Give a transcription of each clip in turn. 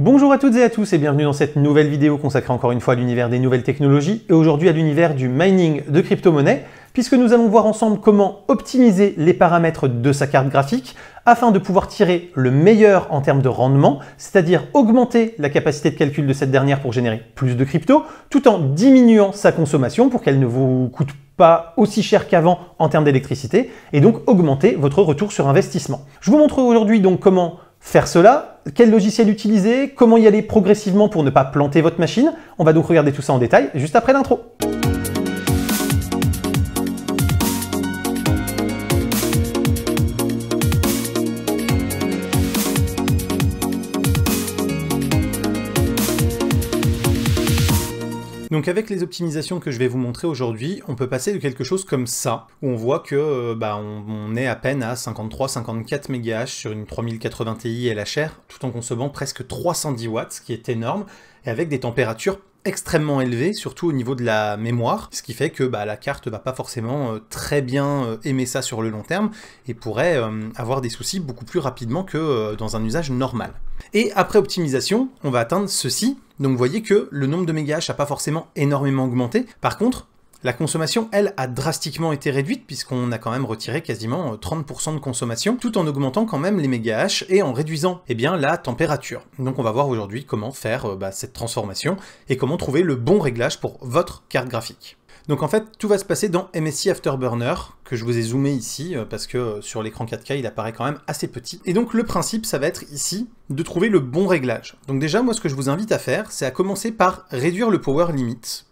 Bonjour à toutes et à tous et bienvenue dans cette nouvelle vidéo consacrée encore une fois à l'univers des nouvelles technologies et aujourd'hui à l'univers du mining de crypto-monnaies puisque nous allons voir ensemble comment optimiser les paramètres de sa carte graphique afin de pouvoir tirer le meilleur en termes de rendement, c'est-à-dire augmenter la capacité de calcul de cette dernière pour générer plus de crypto tout en diminuant sa consommation pour qu'elle ne vous coûte pas aussi cher qu'avant en termes d'électricité et donc augmenter votre retour sur investissement. Je vous montre aujourd'hui donc comment Faire cela, quel logiciel utiliser, comment y aller progressivement pour ne pas planter votre machine, on va donc regarder tout ça en détail juste après l'intro. Donc avec les optimisations que je vais vous montrer aujourd'hui, on peut passer de quelque chose comme ça, où on voit que euh, bah, on, est à peine à 53-54 MHz sur une 3080 Ti LHR, tout en consommant presque 310 watts, ce qui est énorme, et avec des températures extrêmement élevé, surtout au niveau de la mémoire, ce qui fait que bah, la carte va pas forcément euh, très bien euh, aimer ça sur le long terme et pourrait euh, avoir des soucis beaucoup plus rapidement que dans un usage normal. Et après optimisation, on va atteindre ceci. Donc vous voyez que le nombre de mégas n'a pas forcément énormément augmenté. Par contre, la consommation, elle, a drastiquement été réduite puisqu'on a quand même retiré quasiment 30% euh, de consommation, tout en augmentant quand même les méga H et en réduisant eh bien, la température. Donc on va voir aujourd'hui comment faire euh, bah, cette transformation et comment trouver le bon réglage pour votre carte graphique. Donc en fait, tout va se passer dans MSI Afterburner, que je vous ai zoomé ici, euh, parce que sur l'écran 4K, il apparaît quand même assez petit. Et donc le principe, ça va être ici, de trouver le bon réglage. Donc déjà, moi, ce que je vous invite à faire, c'est à commencer par réduire le power limit,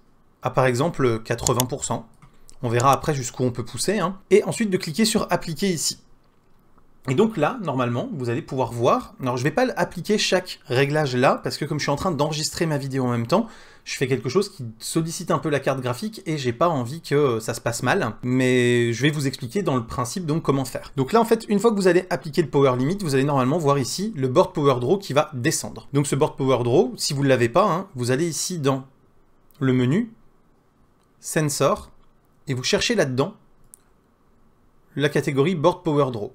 à par exemple 80%. On verra après jusqu'où on peut pousser. Hein. Et ensuite de cliquer sur Appliquer ici. Et donc là, normalement, vous allez pouvoir voir, alors je ne vais pas appliquer chaque réglage là, parce que comme je suis en train d'enregistrer ma vidéo en même temps, je fais quelque chose qui sollicite un peu la carte graphique et j'ai pas envie que euh, ça se passe mal, mais je vais vous expliquer dans le principe donc comment faire. Donc là en fait, une fois que vous allez appliquer le Power Limit, vous allez normalement voir ici le Board Power Draw qui va descendre. Donc ce Board Power Draw, si vous ne l'avez pas, hein, vous allez ici dans le menu, Sensor et vous cherchez là-dedans la catégorie Board Power Draw.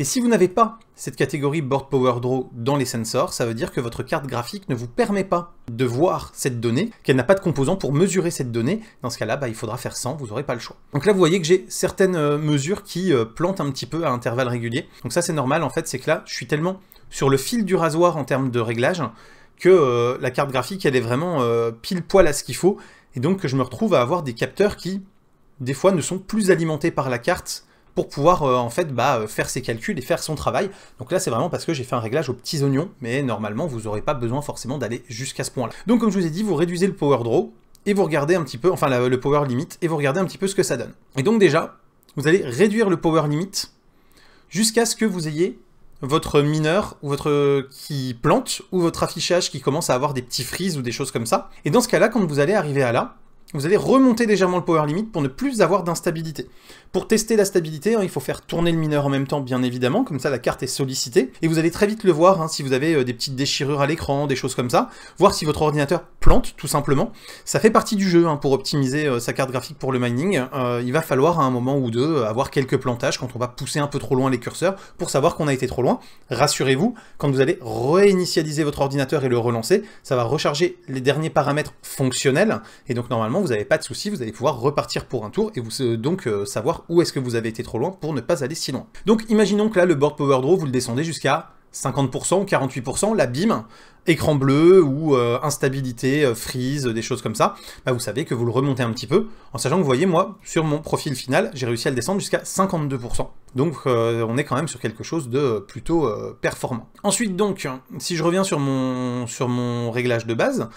Et si vous n'avez pas cette catégorie Board Power Draw dans les sensors, ça veut dire que votre carte graphique ne vous permet pas de voir cette donnée, qu'elle n'a pas de composant pour mesurer cette donnée. Dans ce cas-là, bah, il faudra faire 100, vous n'aurez pas le choix. Donc là, vous voyez que j'ai certaines euh, mesures qui euh, plantent un petit peu à intervalles réguliers. Donc ça, c'est normal, en fait, c'est que là, je suis tellement sur le fil du rasoir en termes de réglage que euh, la carte graphique, elle est vraiment pile poil à ce qu'il faut. Et donc que je me retrouve à avoir des capteurs qui, des fois, ne sont plus alimentés par la carte pour pouvoir euh, en fait bah, euh, faire ses calculs et faire son travail. Donc là c'est vraiment parce que j'ai fait un réglage aux petits oignons, mais normalement vous n'aurez pas besoin forcément d'aller jusqu'à ce point-là. Donc comme je vous ai dit, vous réduisez le power draw et vous regardez un petit peu, enfin le power limit, et vous regardez un petit peu ce que ça donne. Et donc déjà, vous allez réduire le power limit jusqu'à ce que vous ayez votre mineur ou votre qui plante ou votre affichage qui commence à avoir des petits frises ou des choses comme ça. Et dans ce cas-là, quand vous allez arriver à là, vous allez remonter légèrement le power limit pour ne plus avoir d'instabilité. Pour tester la stabilité, hein, il faut faire tourner le mineur en même temps, bien évidemment, comme ça la carte est sollicitée, et vous allez très vite le voir, hein, si vous avez euh, des petites déchirures à l'écran, des choses comme ça, voir si votre ordinateur plante, tout simplement. Ça fait partie du jeu, hein, pour optimiser euh, sa carte graphique pour le mining, euh, il va falloir à un moment ou deux avoir quelques plantages quand on va pousser un peu trop loin les curseurs, pour savoir qu'on a été trop loin. Rassurez-vous, quand vous allez réinitialiser votre ordinateur et le relancer, ça va recharger les derniers paramètres fonctionnels, et donc normalement vous n'avez pas de souci, vous allez pouvoir repartir pour un tour et vous euh, donc euh, savoir où est-ce que vous avez été trop loin pour ne pas aller si loin. Donc imaginons que là, le board power draw, vous le descendez jusqu'à 50% ou 48%, l'abîme, écran bleu ou euh, instabilité, freeze, des choses comme ça, bah, vous savez que vous le remontez un petit peu, en sachant que vous voyez, moi, sur mon profil final, j'ai réussi à le descendre jusqu'à 52%. Donc on est quand même sur quelque chose de plutôt performant. Ensuite donc, si je reviens sur mon, sur mon réglage de base,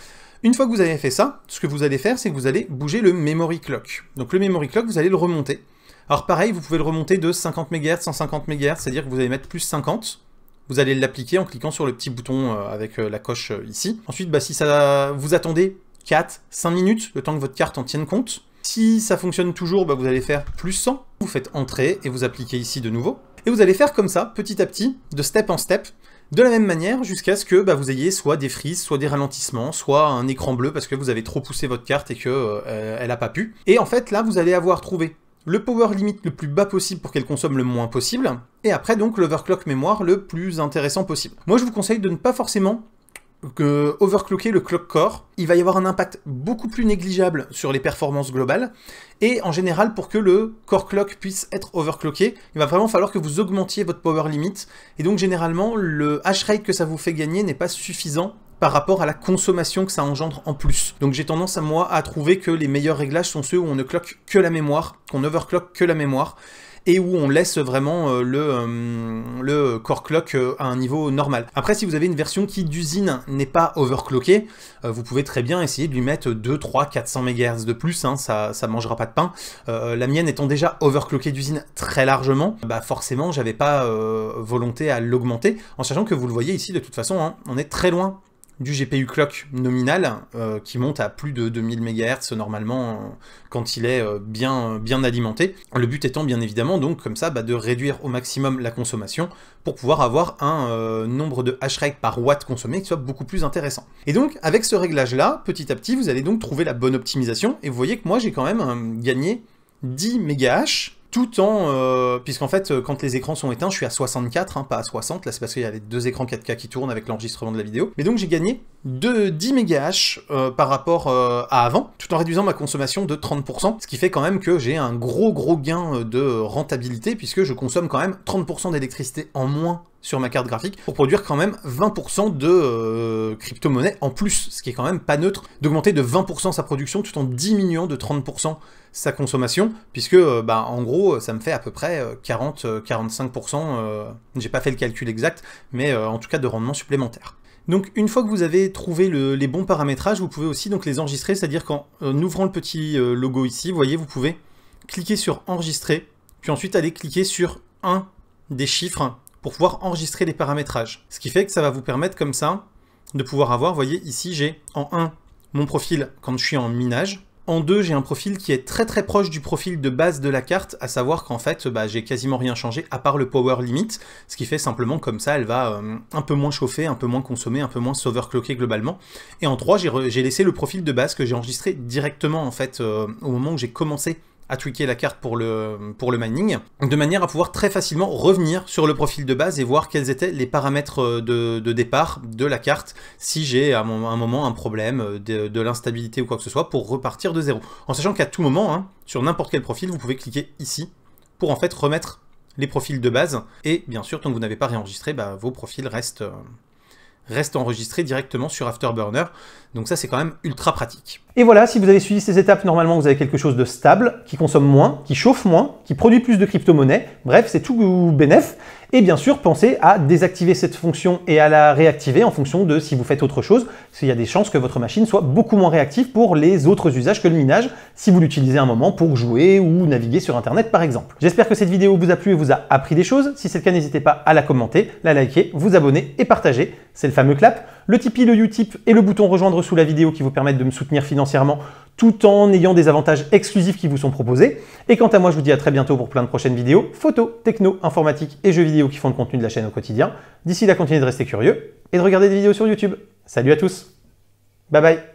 une fois que vous avez fait ça, ce que vous allez faire, c'est que vous allez bouger le memory clock. Donc le memory clock, vous allez le remonter. Alors pareil, vous pouvez le remonter de 50 MHz, 150 MHz, c'est-à-dire que vous allez mettre plus 50. Vous allez l'appliquer en cliquant sur le petit bouton euh, avec euh, la coche euh, ici. Ensuite, bah, si ça vous attendez 4, 5 minutes, le temps que votre carte en tienne compte. Si ça fonctionne toujours, bah, vous allez faire plus 100. Vous faites entrer et vous appliquez ici de nouveau. Et vous allez faire comme ça, petit à petit, de step en step, de la même manière, jusqu'à ce que bah, vous ayez soit des frises, soit des ralentissements, soit un écran bleu parce que vous avez trop poussé votre carte et qu'elle euh, elle n'a pas pu. Et en fait, là, vous allez avoir trouvé le power limit le plus bas possible pour qu'elle consomme le moins possible, et après donc l'overclock mémoire le plus intéressant possible. Moi je vous conseille de ne pas forcément que overclocker le clock core, il va y avoir un impact beaucoup plus négligeable sur les performances globales, et en général, pour que le core clock puisse être overclocké, il va vraiment falloir que vous augmentiez votre power limit, et donc généralement, le hash rate que ça vous fait gagner n'est pas suffisant par rapport à la consommation que ça engendre en plus. Donc j'ai tendance à moi à trouver que les meilleurs réglages sont ceux où on ne cloque que la mémoire, qu'on overclock que la mémoire, et où on laisse vraiment euh, le, euh, le core clock euh, à un niveau normal. Après, si vous avez une version qui d'usine n'est pas overclockée, vous pouvez très bien essayer de lui mettre 2, 3, 400 MHz de plus, hein, Ça, ça ne mangera pas de pain. la mienne étant déjà overclockée d'usine très largement, bah forcément, j'avais pas volonté à l'augmenter, en sachant que vous le voyez ici, de toute façon, hein, on est très loin du GPU clock nominal euh, qui monte à plus de 2000 MHz normalement euh, quand il est euh, bien, bien alimenté. Le but étant bien évidemment donc comme ça bah, de réduire au maximum la consommation pour pouvoir avoir un nombre de rate par watt consommé qui soit beaucoup plus intéressant. Et donc avec ce réglage là, petit à petit vous allez donc trouver la bonne optimisation et vous voyez que moi j'ai quand même gagné 10 MHz tout en... Euh, puisqu'en fait, euh, quand les écrans sont éteints, je suis à 64, hein, pas à 60. Là, c'est parce qu'il y avait deux écrans 4K qui tournent avec l'enregistrement de la vidéo. Mais donc, j'ai gagné de 10 MHz par rapport euh, à avant, tout en réduisant ma consommation de 30%, ce qui fait quand même que j'ai un gros gros gain de rentabilité, puisque je consomme quand même 30% d'électricité en moins sur ma carte graphique pour produire quand même 20% de euh, crypto-monnaie en plus, ce qui est quand même pas neutre, d'augmenter de 20% sa production tout en diminuant de 30% sa consommation, puisque euh, bah, en gros ça me fait à peu près 40-45%, euh, j'ai pas fait le calcul exact, mais en tout cas de rendement supplémentaire. Donc une fois que vous avez trouvé les bons paramétrages, vous pouvez aussi donc les enregistrer, c'est-à-dire qu'en ouvrant le petit logo ici, vous voyez, vous pouvez cliquer sur enregistrer, puis ensuite aller cliquer sur un des chiffres pour pouvoir enregistrer les paramétrages. Ce qui fait que ça va vous permettre comme ça de pouvoir avoir, voyez ici j'ai en 1 mon profil quand je suis en minage, en 2 j'ai un profil qui est très très proche du profil de base de la carte, à savoir qu'en fait bah, j'ai quasiment rien changé à part le power limit, ce qui fait simplement comme ça elle va euh, un peu moins chauffer, un peu moins consommer, un peu moins s'overclocker globalement, et en 3 j'ai laissé le profil de base que j'ai enregistré directement en fait euh, au moment où j'ai commencé à tweaker la carte pour le, pour le mining, de manière à pouvoir très facilement revenir sur le profil de base et voir quels étaient les paramètres euh, de, départ de la carte si j'ai à un moment un problème euh, de, l'instabilité ou quoi que ce soit pour repartir de zéro. En sachant qu'à tout moment, hein, sur n'importe quel profil, vous pouvez cliquer ici pour en fait remettre les profils de base et bien sûr tant que vous n'avez pas réenregistré, bah, vos profils restent... Euh, reste enregistré directement sur Afterburner. Donc ça, c'est quand même ultra pratique. Et voilà, si vous avez suivi ces étapes, normalement, vous avez quelque chose de stable, qui consomme moins, qui chauffe moins, qui produit plus de crypto-monnaies. Bref, c'est tout bénéf. Et bien sûr, pensez à désactiver cette fonction et à la réactiver en fonction de si vous faites autre chose, parce qu'il y a des chances que votre machine soit beaucoup moins réactive pour les autres usages que le minage, si vous l'utilisez un moment pour jouer ou naviguer sur Internet par exemple. J'espère que cette vidéo vous a plu et vous a appris des choses. Si c'est le cas, n'hésitez pas à la commenter, la liker, vous abonner et partager. C'est fameux clap, le Tipeee, le Utip et le bouton rejoindre sous la vidéo qui vous permettent de me soutenir financièrement tout en ayant des avantages exclusifs qui vous sont proposés. Et quant à moi, je vous dis à très bientôt pour plein de prochaines vidéos, photos, techno, informatique et jeux vidéo qui font le contenu de la chaîne au quotidien. D'ici là, continuez de rester curieux et de regarder des vidéos sur YouTube. Salut à tous Bye bye